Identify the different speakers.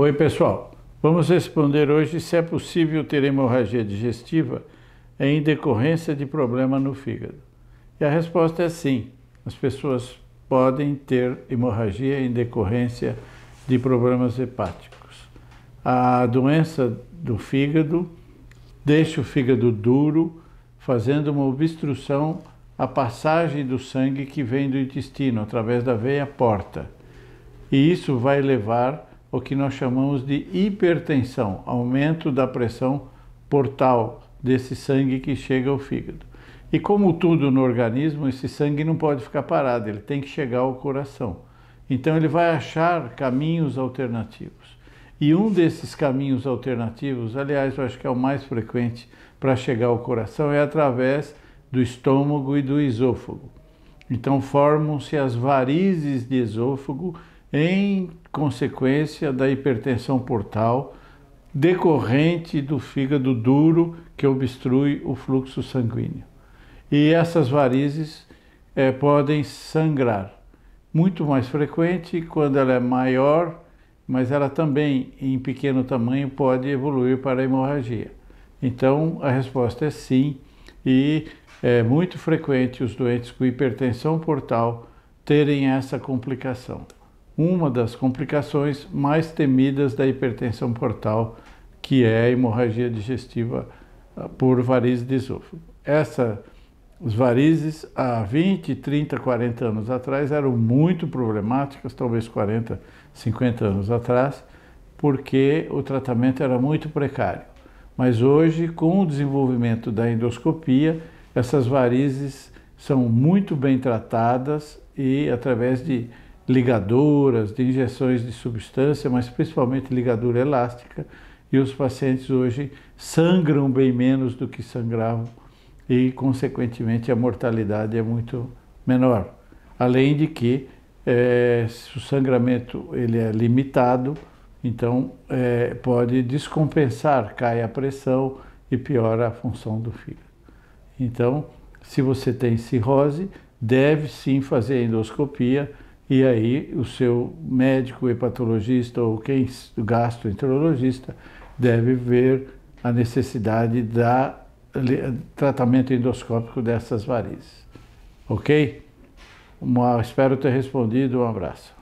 Speaker 1: Oi, pessoal. Vamos responder hoje se é possível ter hemorragia digestiva em decorrência de problema no fígado. E a resposta é sim. As pessoas podem ter hemorragia em decorrência de problemas hepáticos. A doença do fígado deixa o fígado duro, fazendo uma obstrução à passagem do sangue que vem do intestino através da veia porta. E isso vai levar o que nós chamamos de hipertensão, aumento da pressão portal desse sangue que chega ao fígado. E como tudo no organismo, esse sangue não pode ficar parado, ele tem que chegar ao coração. Então ele vai achar caminhos alternativos. E um desses caminhos alternativos, aliás, eu acho que é o mais frequente para chegar ao coração, é através do estômago e do esôfago. Então formam-se as varizes de esôfago em consequência da hipertensão portal decorrente do fígado duro que obstrui o fluxo sanguíneo. E essas varizes é, podem sangrar, muito mais frequente quando ela é maior, mas ela também, em pequeno tamanho, pode evoluir para hemorragia. Então, a resposta é sim, e é muito frequente os doentes com hipertensão portal terem essa complicação uma das complicações mais temidas da hipertensão portal, que é a hemorragia digestiva ah, por varizes de esôfago. Essa, os varizes, há 20, 30, 40 anos atrás, eram muito problemáticas, talvez 40, 50 anos atrás, porque o tratamento era muito precário. Mas hoje, com o desenvolvimento da endoscopia, essas varizes são muito bem tratadas e através de ligaduras, de injeções de substância, mas principalmente ligadura elástica, e os pacientes hoje sangram bem menos do que sangravam e, consequentemente, a mortalidade é muito menor. Além de que é, o sangramento ele é limitado, então é, pode descompensar, cai a pressão e piora a função do fígado. Então, se você tem cirrose, deve sim fazer endoscopia e aí o seu médico, hepatologista ou quem gastroenterologista deve ver a necessidade da eh, tratamento endoscópico dessas varizes. Ok? Uma, espero ter respondido. Um abraço.